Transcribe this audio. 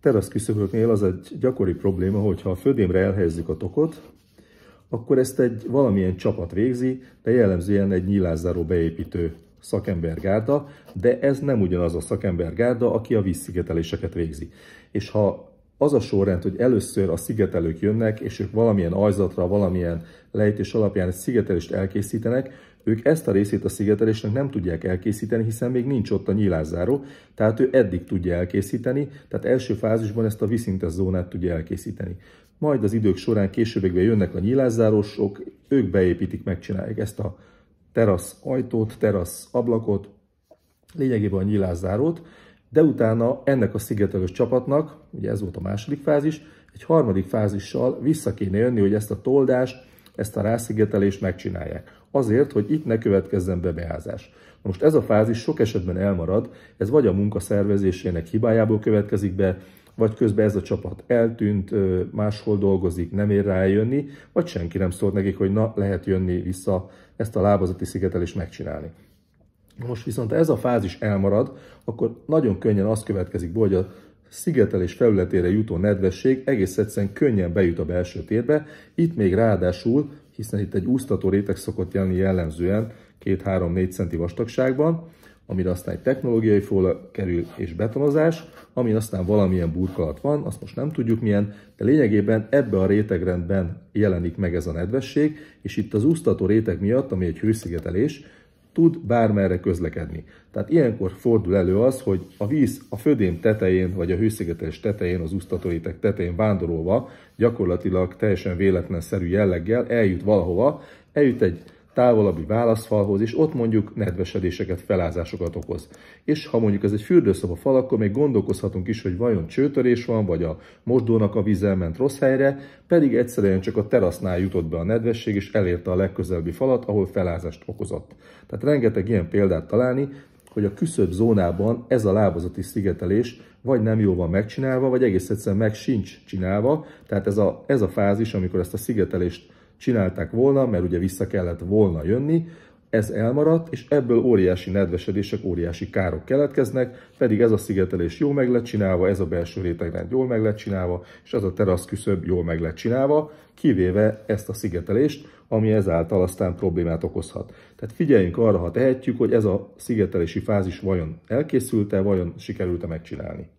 teraszküszöböknél az egy gyakori probléma, hogyha a födémre elhelyezzük a tokot, akkor ezt egy valamilyen csapat végzi, de jellemzően egy nyílászáró beépítő szakembergárda, de ez nem ugyanaz a szakembergárda, aki a vízszigeteléseket végzi. És ha az a sorrend, hogy először a szigetelők jönnek, és ők valamilyen ajzatra, valamilyen lejtés alapján egy szigetelést elkészítenek, ők ezt a részét a szigetelésnek nem tudják elkészíteni, hiszen még nincs ott a nyílászáró, tehát ő eddig tudja elkészíteni, tehát első fázisban ezt a viszintes zónát tudja elkészíteni. Majd az idők során későbbekben jönnek a nyílászárósok, ők beépítik, megcsinálják ezt a terasz ajtót, terasz ablakot, lényegében a nyílászárót, de utána ennek a szigetelős csapatnak, ugye ez volt a második fázis, egy harmadik fázissal vissza kéne jönni, hogy ezt a toldást ezt a rászigetelést megcsinálják. Azért, hogy itt ne következzen bebeázás. Most ez a fázis sok esetben elmarad, ez vagy a munka szervezésének hibájából következik be, vagy közben ez a csapat eltűnt, máshol dolgozik, nem ér rájönni, vagy senki nem szólt nekik, hogy na, lehet jönni vissza ezt a lábazati szigetelést megcsinálni. Most viszont ez a fázis elmarad, akkor nagyon könnyen az következik, hogy a szigetelés felületére jutó nedvesség egész egyszerűen könnyen bejut a belső térbe, itt még ráadásul, hiszen itt egy úsztató réteg szokott jelenni jellemzően 2-3-4 centi vastagságban, amire aztán egy technológiai fóla kerül és betonozás, ami aztán valamilyen burkolat van, azt most nem tudjuk milyen, de lényegében ebbe a rétegrendben jelenik meg ez a nedvesség, és itt az úsztató réteg miatt, ami egy hőszigetelés, tud bármerre közlekedni. Tehát ilyenkor fordul elő az, hogy a víz a födém tetején, vagy a hőszigetelés tetején, az úsztatóitek tetején vándorolva, gyakorlatilag teljesen véletlenszerű jelleggel eljut valahova, eljut egy távolabbi válaszfalhoz, és ott mondjuk nedvesedéseket, felázásokat okoz. És ha mondjuk ez egy fürdőszoba fal, akkor még gondolkozhatunk is, hogy vajon csőtörés van, vagy a mosdónak a víz ment rossz helyre, pedig egyszerűen csak a terasznál jutott be a nedvesség, és elérte a legközelebbi falat, ahol felázást okozott. Tehát rengeteg ilyen példát találni, hogy a küszöbb zónában ez a lábazati szigetelés vagy nem jól van megcsinálva, vagy egész egyszerűen meg sincs csinálva. Tehát ez a, ez a fázis, amikor ezt a szigetelést csinálták volna, mert ugye vissza kellett volna jönni, ez elmaradt, és ebből óriási nedvesedések, óriási károk keletkeznek, pedig ez a szigetelés jól meg lett csinálva, ez a belső rétegrend jól meg lett csinálva, és ez a terasz küszöb jól meg lett csinálva, kivéve ezt a szigetelést, ami ezáltal aztán problémát okozhat. Tehát figyeljünk arra, ha tehetjük, hogy ez a szigetelési fázis vajon elkészült-e, vajon sikerült-e megcsinálni.